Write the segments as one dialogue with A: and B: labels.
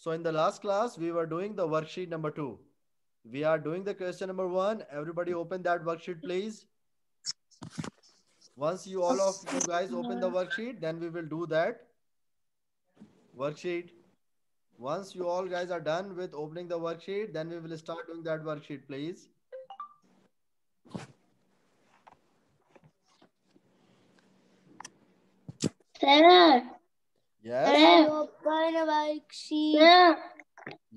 A: So in the last class, we were doing the worksheet number two. We are doing the question number one. Everybody open that worksheet, please. Once you all of you guys open the worksheet, then we will do that worksheet. Once you all guys are done with opening the worksheet, then we will start doing that worksheet, please. Sarah. Yes. Yeah.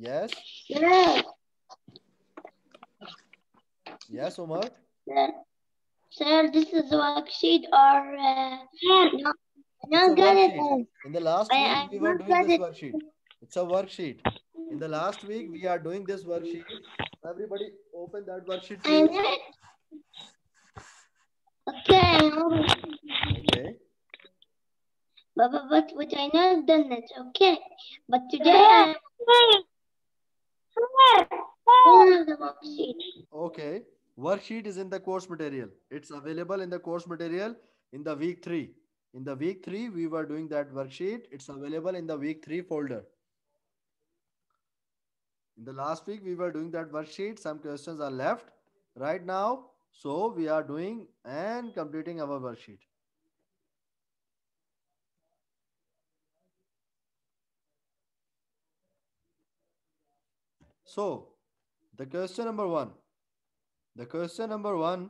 A: Yes. Yeah. Yes, Omar. Yeah. Sir, this is worksheet or uh, no, no get it. In the last week, I we were doing this it. worksheet. It's a worksheet. In the last week, we are doing this worksheet. Everybody, open that worksheet. Okay. Okay. But, but, but, but I not done it, okay? But today I... Worksheet. Okay. Worksheet is in the course material. It's available in the course material in the week three. In the week three, we were doing that worksheet. It's available in the week three folder. In the last week, we were doing that worksheet. Some questions are left right now. So we are doing and completing our worksheet. So the question number one, the question number one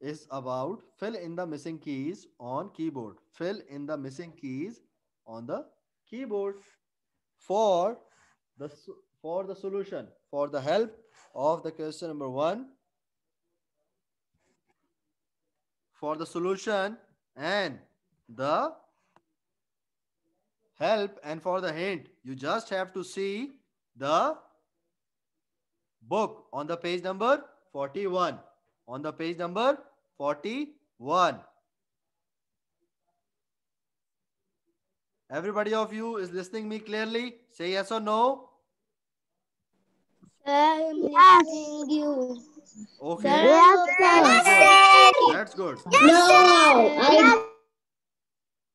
A: is about fill in the missing keys on keyboard. Fill in the missing keys on the keyboard for the for the solution for the help of the question number one for the solution and the help and for the hint, you just have to see the book on the page number 41. On the page number 41. Everybody of you is listening me clearly. Say yes or no. I'm listening you. Okay. That's good. No.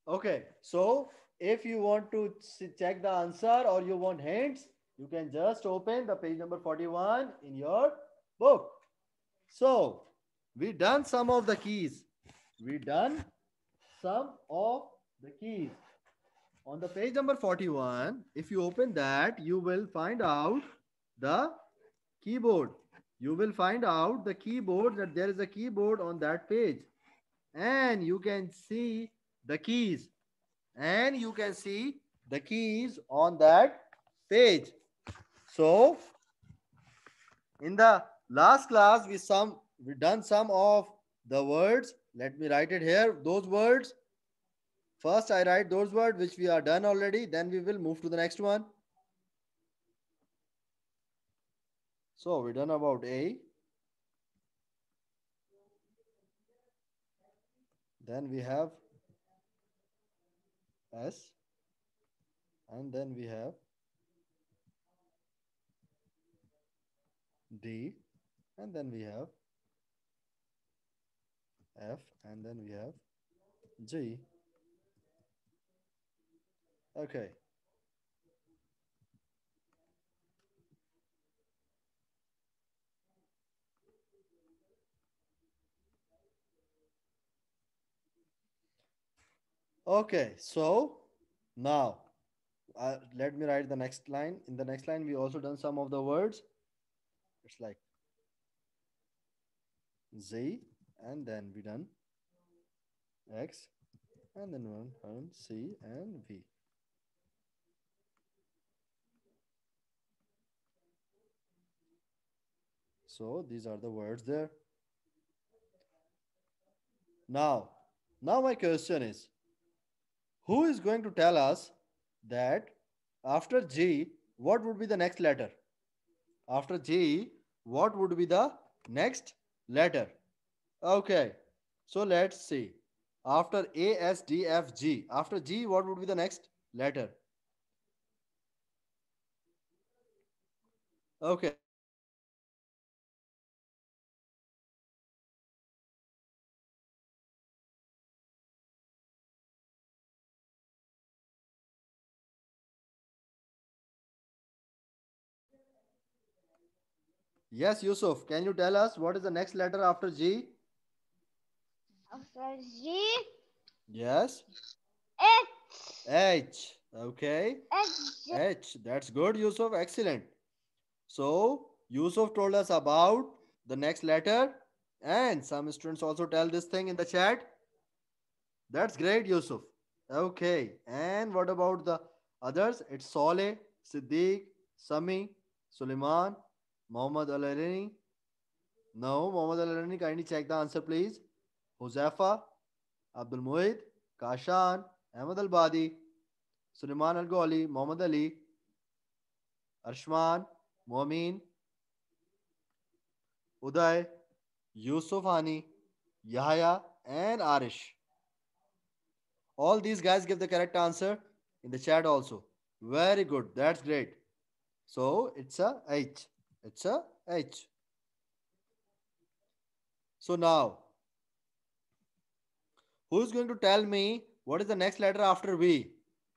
A: Okay. So if you want to check the answer or you want hints, you can just open the page number 41 in your book. So we done some of the keys. We done some of the keys. On the page number 41, if you open that, you will find out the keyboard. You will find out the keyboard that there is a keyboard on that page. And you can see the keys and you can see the keys on that page. So in the last class, we some we done some of the words. Let me write it here. Those words. First, I write those words which we are done already. Then we will move to the next one. So we done about A. Then we have S and then we have D and then we have F and then we have G. Okay, Okay, so now uh, let me write the next line. In the next line, we also done some of the words. It's like Z and then we done X and then one and C and V. So these are the words there. Now, now my question is, who is going to tell us that after G, what would be the next letter? After G, what would be the next letter? Okay, so let's see. After A, S, D, F, G, after G, what would be the next letter? Okay, Yes, Yusuf. Can you tell us what is the next letter after G? After G? Yes. H. H. Okay. H. H. That's good, Yusuf. Excellent. So, Yusuf told us about the next letter. And some students also tell this thing in the chat. That's great, Yusuf. Okay. And what about the others? It's Soleh, Siddiq, Sami, Suleiman, Mohammad Al Irani? No. Mohammad Al Irani, kindly check the answer, please. Huzaifa, Abdul Muhid, Kashan, Ahmed Al Badi, Suleiman Al Ghali, Mohammad Ali, Arshman, Momin, Uday, Yusuf Hani, Yahya, and Arish. All these guys give the correct answer in the chat also. Very good. That's great. So it's a H. It's a H. So now, who's going to tell me what is the next letter after V?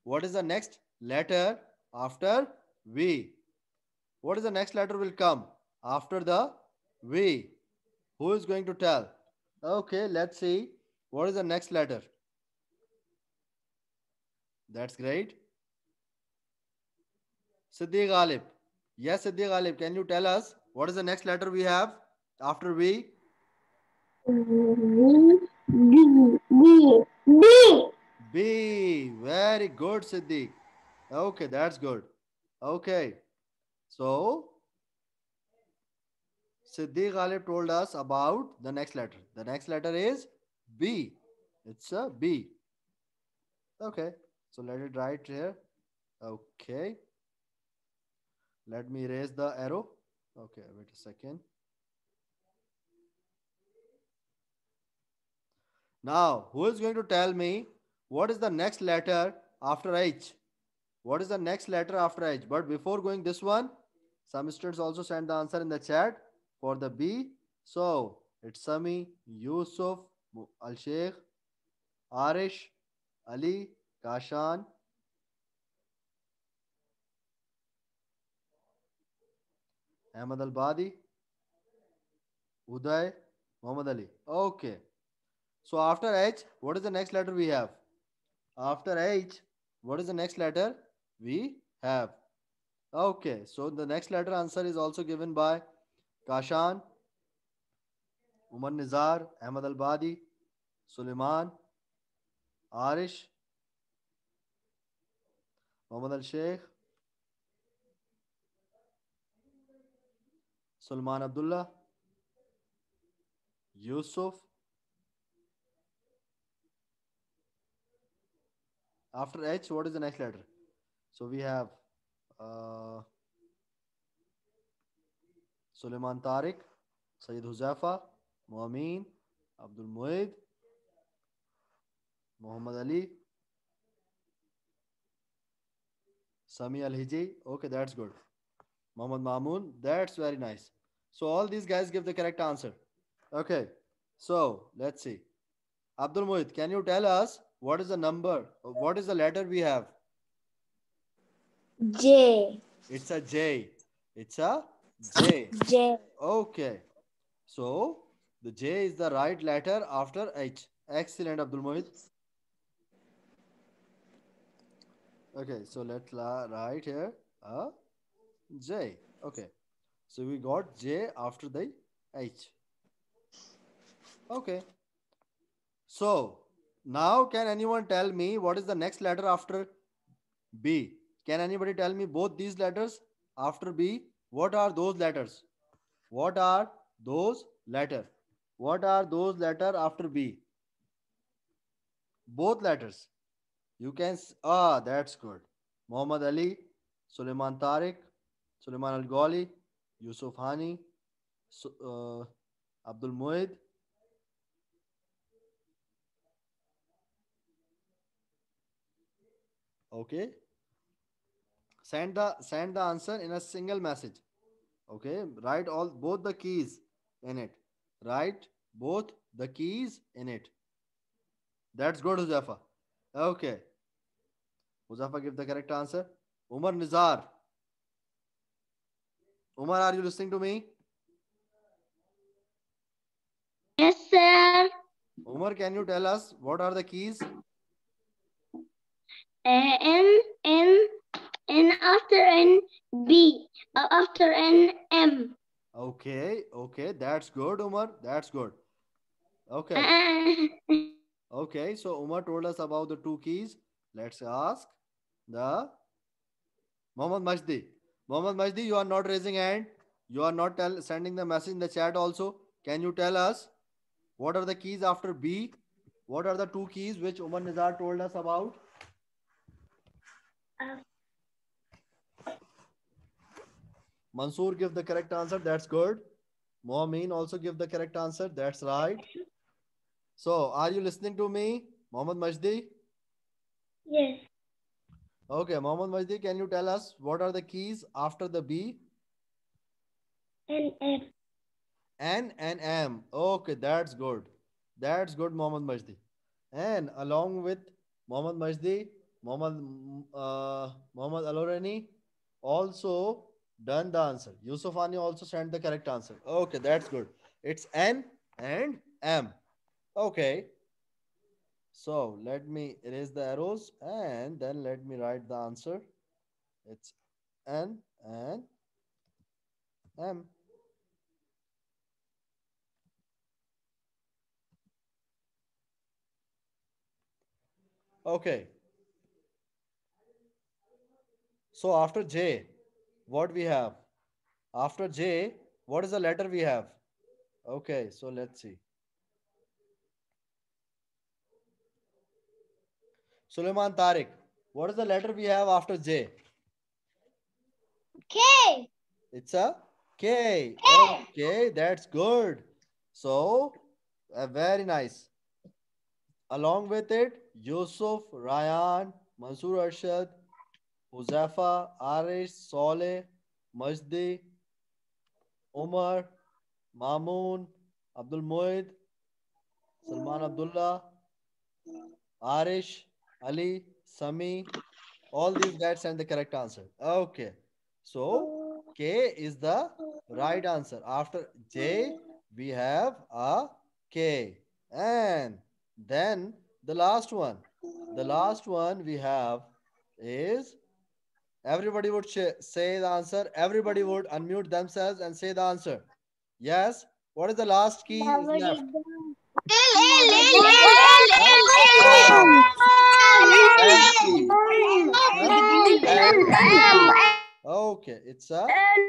A: What is the next letter after V? What is the next letter will come after the V? Who is going to tell? Okay, let's see. What is the next letter? That's great. Siddiq Ghalib. Yes, Siddiq Ghalib, can you tell us what is the next letter we have after V? B. B. B. B. B. Very good, Siddiq. Okay, that's good. Okay. So, Siddiq Ghalib told us about the next letter. The next letter is B. It's a B. Okay. So, let it write here. Okay. Let me raise the arrow. Okay, wait a second. Now, who is going to tell me what is the next letter after H? What is the next letter after H? But before going this one, some students also send the answer in the chat for the B. So, it's Sami, Yusuf, Al-Sheikh, Arish, Ali, Kashan, Ahmed Albadi Uday Mohammad Ali okay so after h what is the next letter we have after h what is the next letter we have okay so the next letter answer is also given by kashan umar nizar ahmad al badi suleiman arish mohammad al sheikh Salman Abdullah, Yusuf. After H, what is the next letter? So we have uh, Suleiman Tariq, Sayyid Huzafa, Muamin, Abdul Muid, Muhammad Ali, Sami Al Hiji. Okay, that's good. Muhammad Mamun, that's very nice. So all these guys give the correct answer. Okay. So let's see. Abdul Mohit, can you tell us what is the number? What is the letter we have? J. It's a J. It's a J. J. Okay. So the J is the right letter after H. Excellent, Abdul Mohit. Okay, so let's write here a J. Okay. So we got J after the H. Okay. So now can anyone tell me what is the next letter after B? Can anybody tell me both these letters after B? What are those letters? What are those letter? What are those letter after B? Both letters. You can, ah, that's good. Muhammad Ali, Suleiman Tariq, Suleiman Al-Ghali, Yusuf Hani Abdul Mohid okay send the send the answer in a single message okay write all both the keys in it write both the keys in it that's good huzafa okay huzafa give the correct answer umar nizar Umar, are you listening to me? Yes, sir. Umar, can you tell us what are the keys? N, N, N after N, B uh, after N, M. Okay, okay, that's good, Umar. That's good. Okay. Uh, okay, so Umar told us about the two keys. Let's ask the Mohammad Majdi. Mohammad Majdi, you are not raising hand. You are not tell, sending the message in the chat also. Can you tell us what are the keys after B? What are the two keys which Umar Nizar told us about? Uh. Mansoor give the correct answer. That's good. Mohameen also give the correct answer. That's right. So are you listening to me, Mohammad Majdi? Yes. Okay, Mohammad Majdi, can you tell us what are the keys after the B? N, M. N and M. Okay, that's good. That's good, Mohammad Majdi. And along with Mohammad Majdi, Mohammad, uh, Mohammad Alorani also done the answer. Yusufani also sent the correct answer. Okay, that's good. It's N and M. Okay. So let me erase the arrows and then let me write the answer. It's N and M. Okay. So after J, what we have? After J, what is the letter we have? Okay, so let's see. Suleiman Tariq, what is the letter we have after J? K. It's a K. K. Okay, that's good. So, uh, very nice. Along with it, Yusuf, Ryan, Mansoor, Arshad, Huzafa, Arish, Saleh, Majdi, Umar, Mamoon, Abdul Moid, Salman Abdullah, Arish, Ali, Sami, all these guys and the correct answer. Okay. So K is the right answer. After J, we have a K. And then the last one. The last one we have is everybody would say the answer. Everybody would unmute themselves and say the answer. Yes. What is the last key? L, L, L, L, L, L, L, L, L. Okay, it's a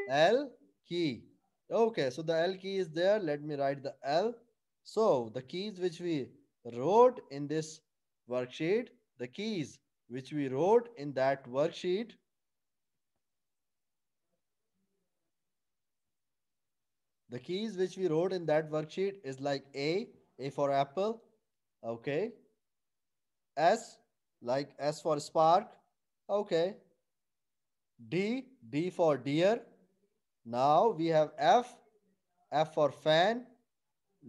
A: L key. Okay, so the L key is there. Let me write the L. So the keys which we wrote in this worksheet, the keys which we wrote in that worksheet The keys which we wrote in that worksheet is like A, A for apple, okay. S, like S for spark. Okay. D, D for deer. Now we have F, F for fan,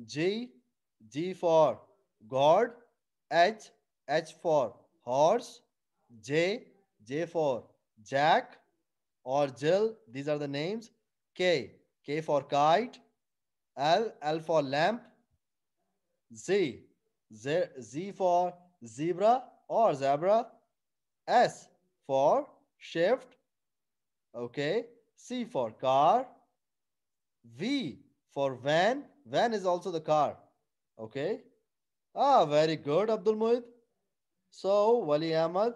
A: G, G for God, H, H for horse, J, J for Jack or Jill. These are the names. K, K for kite, L, L for lamp, Z, Z, Z for zebra, or zebra. S for shift. Okay. C for car. V for van. Van is also the car. Okay. Ah, very good, Abdul Muid. So, Wali Ahmad.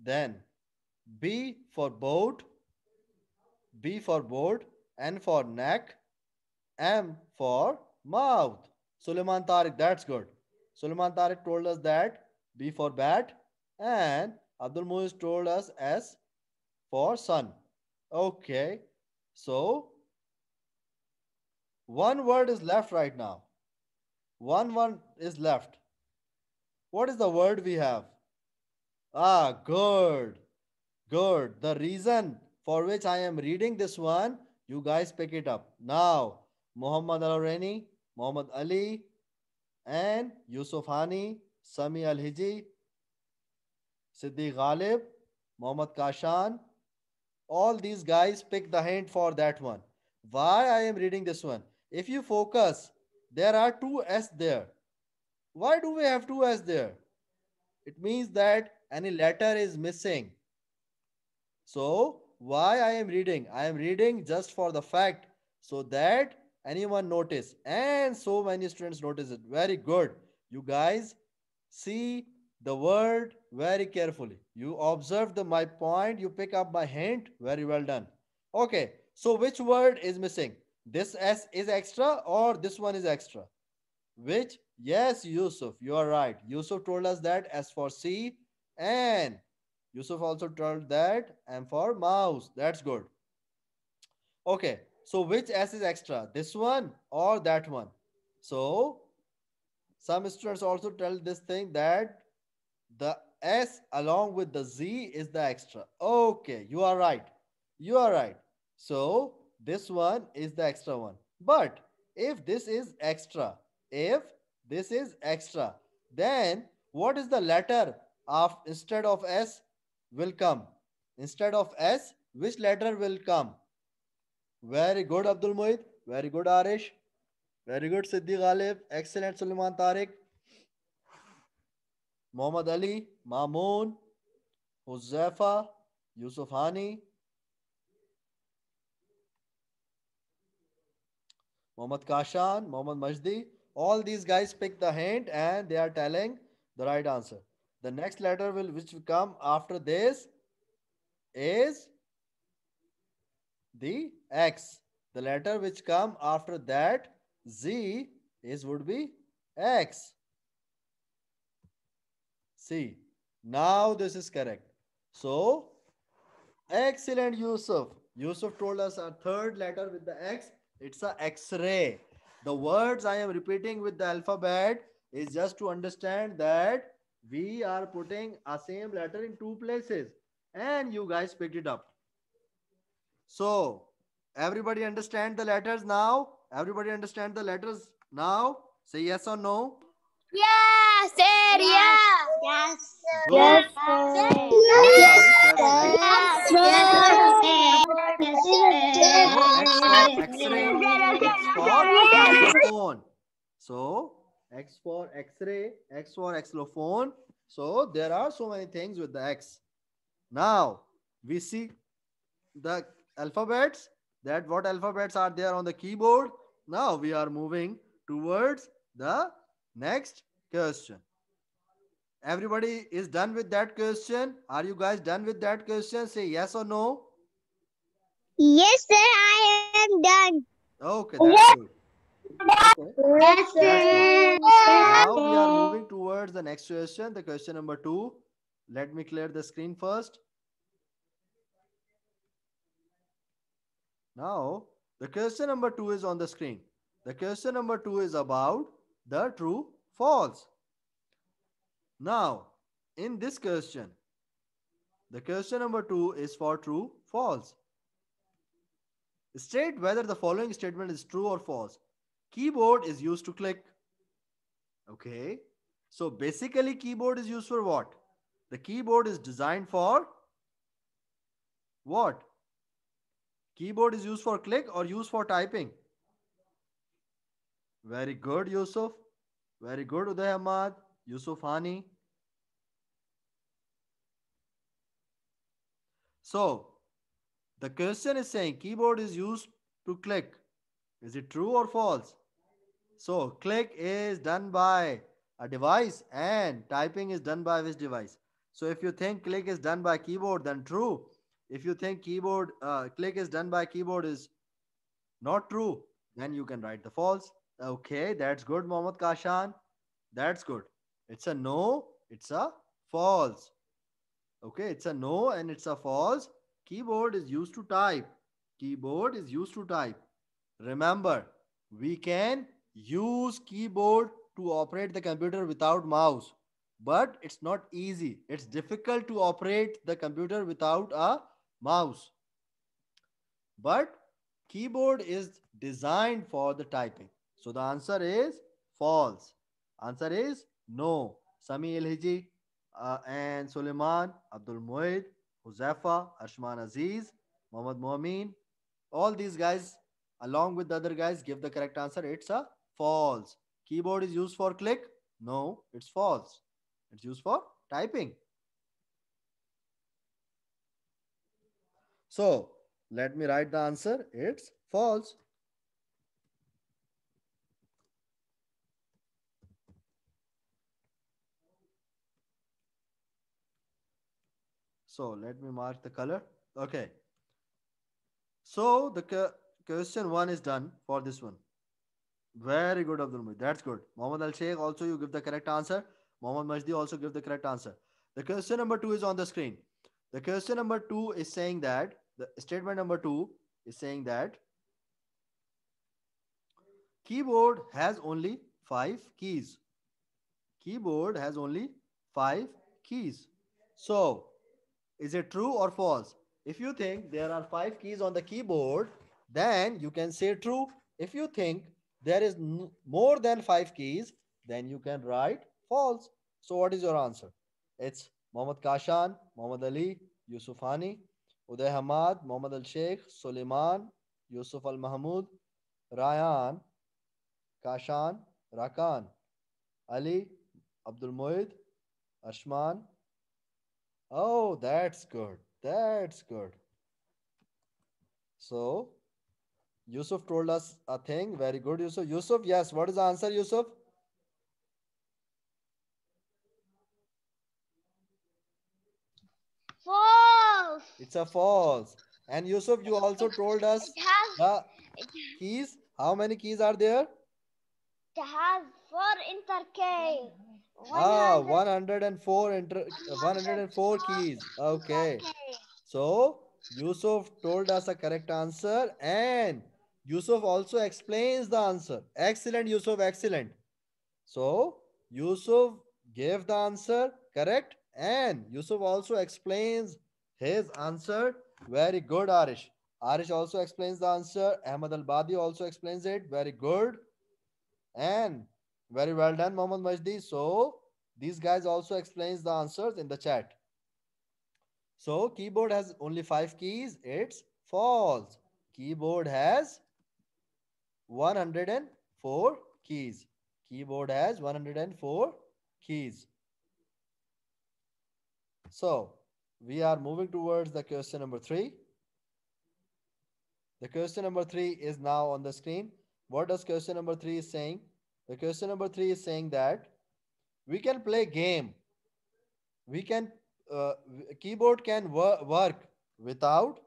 A: Then B for boat. B for board. N for neck. M for mouth. Suleiman Tariq, that's good. Suleiman Tariq told us that B for bat and Abdul Muiz told us S for sun. Okay. So one word is left right now. One one is left. What is the word we have? Ah, good. Good. The reason for which I am reading this one, you guys pick it up. Now, Muhammad Al-Rani, Muhammad Ali, and Yusuf Hani, Sami Al Hiji, Siddiq Ghalib, Muhammad Kashan. All these guys pick the hint for that one. Why I am reading this one? If you focus, there are two S there. Why do we have two S there? It means that any letter is missing. So why I am reading? I am reading just for the fact so that Anyone notice? And so many students notice it. Very good. You guys see the word very carefully. You observe the my point. You pick up my hint. Very well done. Okay. So which word is missing? This S is extra or this one is extra? Which? Yes, Yusuf. You are right. Yusuf told us that S for C and Yusuf also told that M for mouse. That's good. Okay. So which S is extra? This one or that one? So some students also tell this thing that the S along with the Z is the extra. Okay, you are right. You are right. So this one is the extra one. But if this is extra, if this is extra, then what is the letter of instead of S will come? Instead of S, which letter will come? Very good Abdul Mohit very good Arish very good Siddi Ghalib excellent Salman Tariq Mohammad Ali Mamoun Yusuf Yusufani Mohammad Kashan Mohammad Majdi all these guys pick the end they are telling the right answer the next letter will which come after this is the x. The letter which come after that z is would be x. See, now this is correct. So, excellent Yusuf. Yusuf told us our third letter with the x. It's a x-ray. The words I am repeating with the alphabet is just to understand that we are putting a same letter in two places and you guys picked it up. So everybody understand the letters now? Everybody understand the letters now? Say yes or no. Yes, sir. Yes. Yes. Yes. Yes. So X for X-ray, X for xylophone. So there are so many things with the X. Now we see the alphabets that what alphabets are there on the keyboard. Now we are moving towards the next question. Everybody is done with that question. Are you guys done with that question? Say yes or no. Yes, sir. I am done. Okay, that's yes. good. Okay. Yes, sir. Now we are moving towards the next question, the question number two. Let me clear the screen first. Now, the question number two is on the screen. The question number two is about the true false. Now, in this question, the question number two is for true false. State whether the following statement is true or false. Keyboard is used to click. Okay. So basically keyboard is used for what? The keyboard is designed for what? Keyboard is used for click or used for typing? Very good, Yusuf. Very good, Uday Ahmad. Yusuf Hani. So the question is saying keyboard is used to click. Is it true or false? So click is done by a device and typing is done by which device? So if you think click is done by keyboard, then true if you think keyboard uh, click is done by keyboard is not true, then you can write the false. Okay, that's good, Mohammad Kashan. That's good. It's a no, it's a false. Okay, it's a no and it's a false. Keyboard is used to type. Keyboard is used to type. Remember, we can use keyboard to operate the computer without mouse. But it's not easy. It's difficult to operate the computer without a mouse. But keyboard is designed for the typing. So the answer is false. Answer is no. Sami Elhiji uh, and Suleiman, Abdul Muid, Huzafa, Ashman Aziz, Muhammad Muamin. All these guys along with the other guys give the correct answer. It's a false. Keyboard is used for click? No, it's false. It's used for typing. So let me write the answer. It's false. So let me mark the color. Okay. So the question one is done for this one. Very good, Abdul Muid. That's good. Muhammad Al Sheikh also you give the correct answer. Muhammad Majdi also give the correct answer. The question number two is on the screen. The question number two is saying that the statement number two is saying that keyboard has only five keys. Keyboard has only five keys. So is it true or false? If you think there are five keys on the keyboard, then you can say true. If you think there is more than five keys, then you can write false. So what is your answer? It's Muhammad Kashan, Muhammad Ali, Yusufani, Uday Hamad Mohammad Al Sheikh Suleiman Yusuf Al Mahmoud Rayan Kashan Rakan Ali Abdul Mohit Arshman oh that's good that's good so Yusuf told us a thing very good Yusuf Yusuf yes what is the answer Yusuf It's a false. And Yusuf, you also told us the keys. How many keys are there? It has four enter Ah, 104 inter 104 keys. Okay. So Yusuf told us a correct answer and Yusuf also explains the answer. Excellent, Yusuf, excellent. So Yusuf gave the answer, correct? And Yusuf also explains his answer, very good, Arish. Arish also explains the answer. Ahmad al-Badi also explains it. Very good. And very well done, Mohammad Majdi. So these guys also explains the answers in the chat. So keyboard has only five keys. It's false. Keyboard has 104 keys. Keyboard has 104 keys. So we are moving towards the question number three. The question number three is now on the screen. What does question number three is saying? The question number three is saying that we can play game. We can, uh, keyboard can wor work without,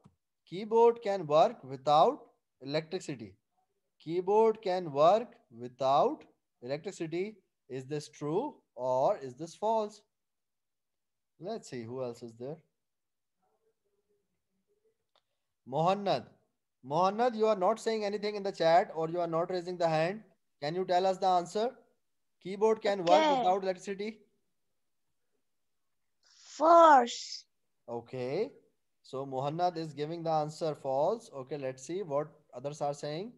A: keyboard can work without electricity. Keyboard can work without electricity. Is this true or is this false? Let's see who else is there. Mohannad. Mohannad, you are not saying anything in the chat or you are not raising the hand. Can you tell us the answer? Keyboard can okay. work without electricity? False. Okay. So Mohannad is giving the answer false. Okay, let's see what others are saying.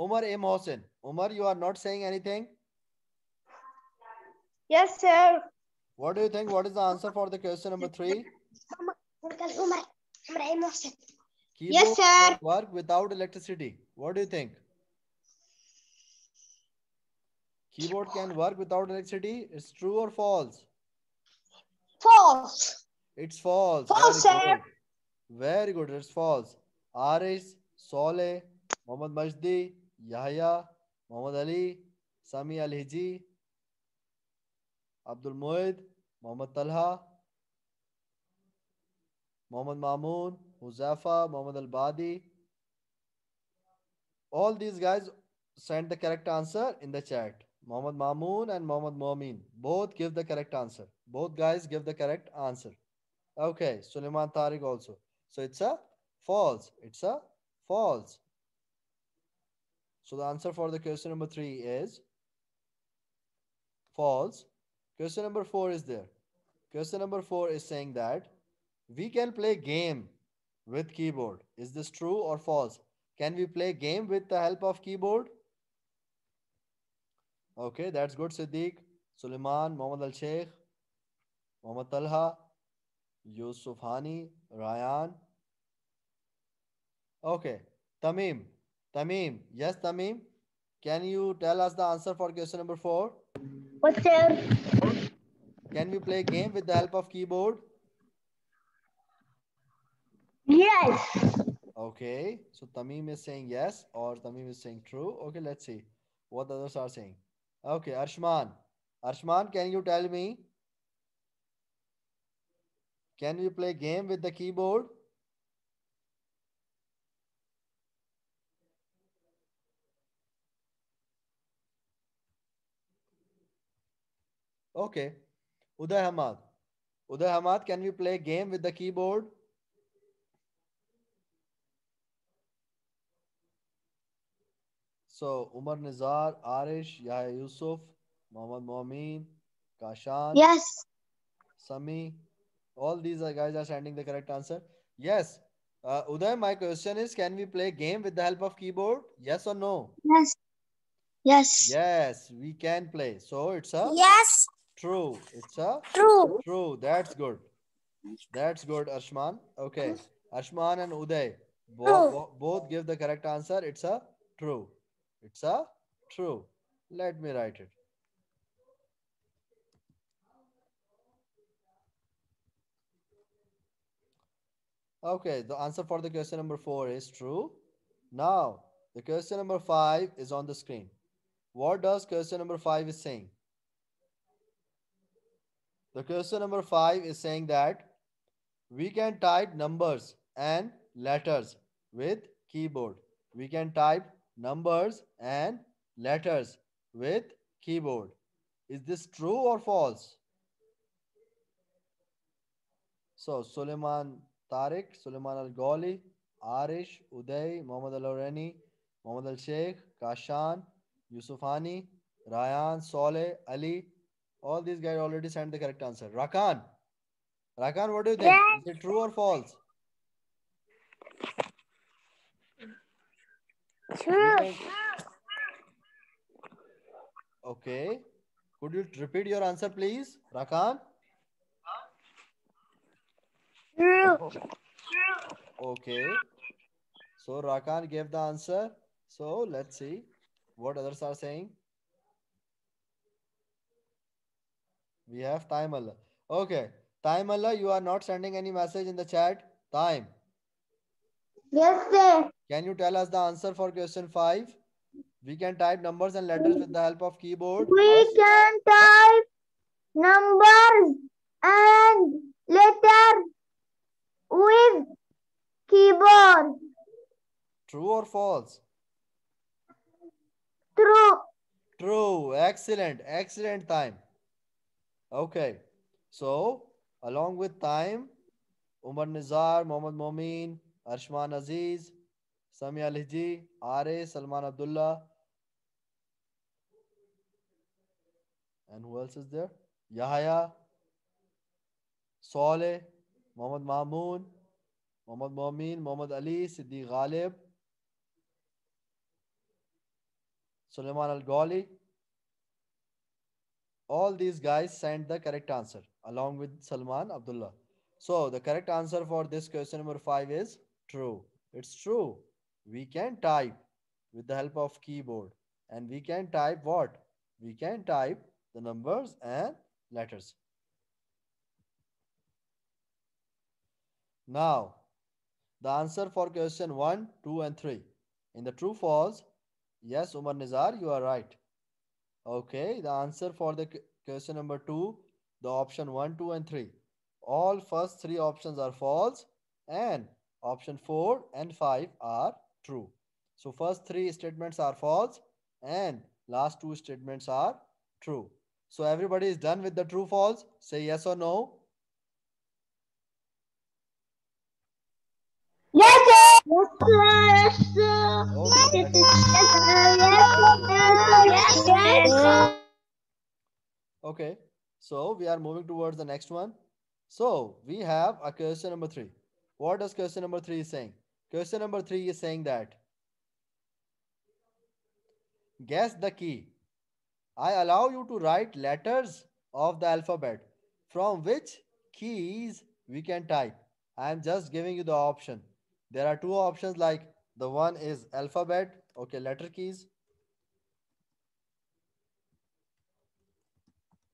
A: Umar M. Hossein. Omar, you are not saying anything? Yes, sir. What do you think? What is the answer for the question number three? Umar M. Hossein. He yes, sir. Work without electricity. What do you think? Keyboard can work without electricity. It's true or false? False. It's false. False, Very sir. Good. Very good. It's false. Aris, Sole, Muhammad Majdi, Yahya, Muhammad Ali, Sami Al Hiji, Abdul Muid, Muhammad Talha, Muhammad Mamoon, Huzafa, Muhammad al-Badi. All these guys sent the correct answer in the chat. Muhammad Mamoon and Muhammad Momin. Both give the correct answer. Both guys give the correct answer. Okay, Suleiman Tariq also. So it's a false. It's a false. So the answer for the question number three is false. Question number four is there. Question number four is saying that we can play game with keyboard. Is this true or false? Can we play game with the help of keyboard? Okay, that's good, Siddiq. Suleiman, Mohammed Al-Sheikh, Mohammed Talha, Yusuf Hani, Ryan. Okay, Tamim. Tamim. Yes, Tamim. Can you tell us the answer for question number four? What's up? Can we play game with the help of keyboard? Yes. Okay. So Tamim is saying yes or Tamim is saying true. Okay, let's see what the others are saying. Okay, Arshman. Arshman, can you tell me? Can we play game with the keyboard? Okay. Uday Hamad. Uday Hamad, can we play game with the keyboard? So Umar Nizar, Arish, Yahya Yusuf, Muhammad Momin, Kashan. Yes. Sami. All these guys are sending the correct answer. Yes. Uh, Uday, my question is, can we play game with the help of keyboard? Yes or no? Yes. Yes. Yes, we can play. So it's a yes. True. It's a true. True. That's good. That's good, Ashman. Okay. Ashman and Uday both give the correct answer. It's a true. It's a true. Let me write it. Okay, the answer for the question number four is true. Now, the question number five is on the screen. What does question number five is saying? The question number five is saying that we can type numbers and letters with keyboard. We can type numbers and letters with keyboard. Is this true or false? So Suleiman Tariq, Suleiman Al-Ghali, Arish, Uday, Mohammad al oreni Mohammad Al-Sheikh, Kashan, Yusufani, Ryan, Soleh, Ali. All these guys already sent the correct answer. Rakan. Rakan, what do you think? Yes. Is it true or false? True. Okay. Could you repeat your answer, please, Rakan? True. Okay. So Rakan gave the answer. So let's see what others are saying. We have time Allah. Okay. Time Allah, you are not sending any message in the chat. Time. Yes, sir. Can you tell us the answer for question 5? We can type numbers and letters with the help of keyboard. We can type numbers and letters with keyboard. True or false? True. True. Excellent. Excellent time. Okay. So, along with time, Umar Nizar, Mohammad Momin, Arshman Aziz, Samia Lahji आरे Salman Abdullah and who else is there yahya saleh mohammad mahmoon mohammad mumin mohammad ali siddiq ghalib suleiman al ghali all these guys sent the correct answer along with salman abdullah so the correct answer for this question number 5 is true it's true we can type with the help of keyboard and we can type what? We can type the numbers and letters. Now, the answer for question 1, 2 and 3. In the true false, yes, Umar Nizar, you are right. Okay, the answer for the question number 2, the option 1, 2 and 3. All first three options are false and option 4 and 5 are true. So first three statements are false and last two statements are true. So everybody is done with the true false. Say yes or no. Yes, sir. Yes, Okay. Yes, okay. So we are moving towards the next one. So we have a question number three. What does question number three is saying? Question number three is saying that guess the key. I allow you to write letters of the alphabet from which keys we can type. I am just giving you the option. There are two options like the one is alphabet, okay, letter keys.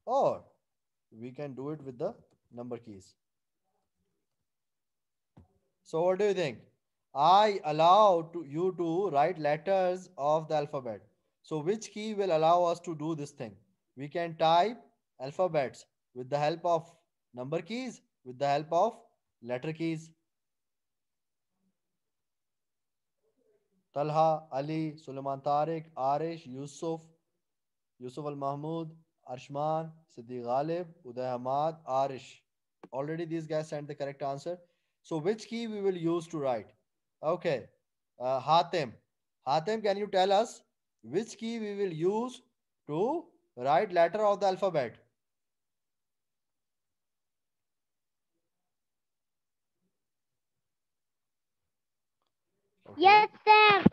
A: Or we can do it with the number keys. So what do you think? I allow to, you to write letters of the alphabet. So which key will allow us to do this thing? We can type alphabets with the help of number keys, with the help of letter keys. Talha, Ali, Suleiman Tariq, Arish, Yusuf, Yusuf Al-Mahmoud, Arshman, Siddiq Ghalib, Uday Hamad, Arish. Already these guys sent the correct answer. So which key we will use to write? Okay. Uh, Hatem. Hatem, can you tell us which key we will use to write letter of the alphabet? Okay. Yes, sir.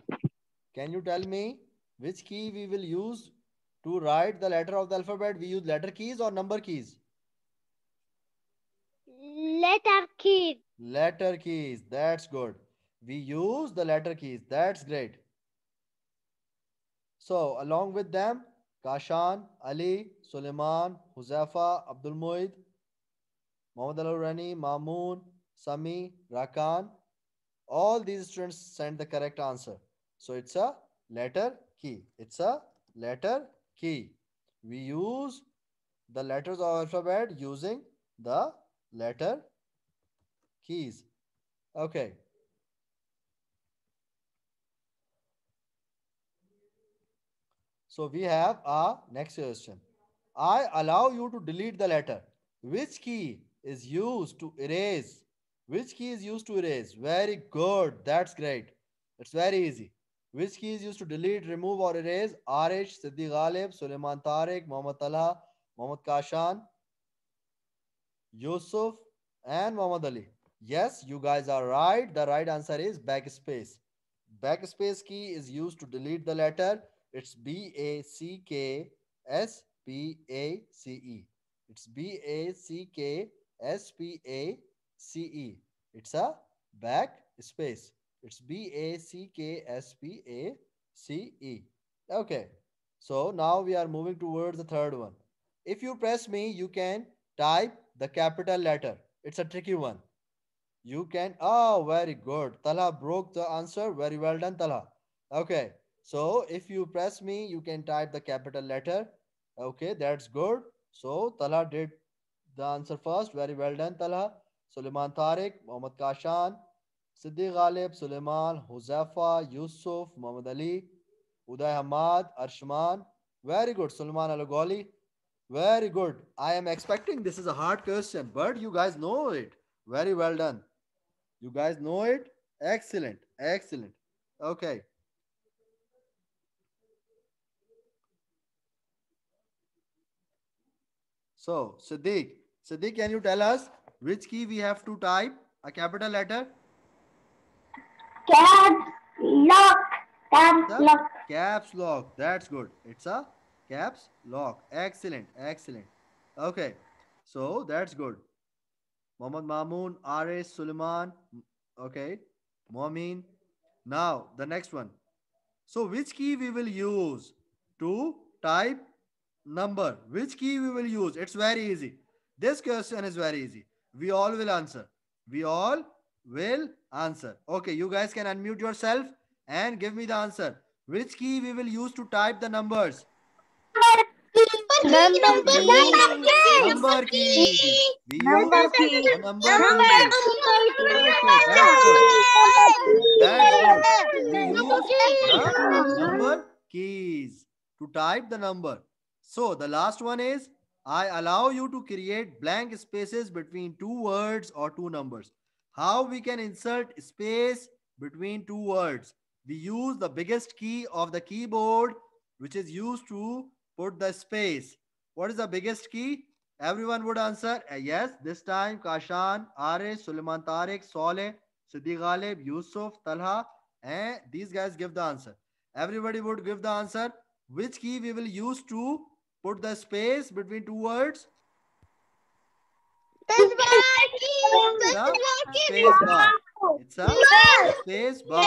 A: Can you tell me which key we will use to write the letter of the alphabet? We use letter keys or number keys? Letter keys. Letter keys. That's good. We use the letter keys. That's great. So along with them, Kashan, Ali, Suleiman, Huzafa, Abdul Muid, Muhammad Al-Rani, Mamoon, Sami, Rakan. All these students send the correct answer. So it's a letter key. It's a letter key. We use the letters of alphabet using the letter keys. Okay. So we have our next question. I allow you to delete the letter. Which key is used to erase? Which key is used to erase? Very good. That's great. It's very easy. Which key is used to delete, remove or erase? RH, Siddi Ghalib, Suleiman Tariq, Muhammad Talha, Muhammad Kashan, Yusuf and Muhammad Ali. Yes, you guys are right. The right answer is backspace. Backspace key is used to delete the letter. It's B A C K S P A C E. It's B A C K S P A C E. It's a back space. It's B A C K S P A C E. Okay. So now we are moving towards the third one. If you press me, you can type the capital letter. It's a tricky one. You can, oh, very good. Tala broke the answer. Very well done, Tala. Okay. So if you press me, you can type the capital letter. Okay, that's good. So Talha did the answer first. Very well done, Talha. Suleiman Tariq, Muhammad Kashan, Siddiq Ghalib, Suleiman, Huzafa, Yusuf, Muhammad Ali, Uday Hamad, Arshman. Very good, Suleiman Alagoli. Very good. I am expecting this is a hard question, but you guys know it. Very well done. You guys know it? Excellent. Excellent. Okay. So Sadiq, Sadiq, can you tell us which key we have to type? A capital letter? Caps lock. Caps lock. Caps lock. That's good. It's a caps lock. Excellent. Excellent. Okay. So that's good. Mohammed Mamoon, Aris, Suleiman. Okay. Momin. Now the next one. So which key we will use to type number. Which key we will use? It's very easy. This question is very easy. We all will answer. We all will answer. Okay, you guys can unmute yourself and give me the answer. Which key we will use to type the numbers? Number, number, key. number key. number key. Number key. Number key. Number keys. To type the number. So the last one is I allow you to create blank spaces between two words or two numbers. How we can insert space between two words? We use the biggest key of the keyboard, which is used to put the space. What is the biggest key? Everyone would answer uh, yes. This time, Kashan, Arif, Suleiman Tariq, Soleh, Siddiq Ghalib, Yusuf, Talha, and these guys give the answer. Everybody would give the answer. Which key we will use to Put the space between two words. Space bar. It's a space bar. Space bar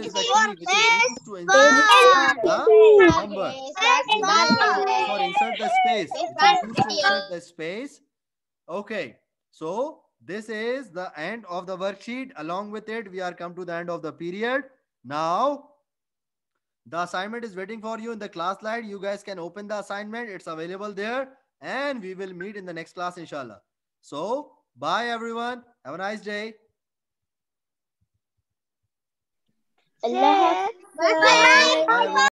A: is the key which is used to insert the number. insert the space. insert the space. Okay. So this is the end of the worksheet. Along with it, we are come to the end of the period. Now the assignment is waiting for you in the class slide. You guys can open the assignment. It's available there. And we will meet in the next class, inshallah. So, bye everyone. Have a nice day. Bye. Bye. Bye.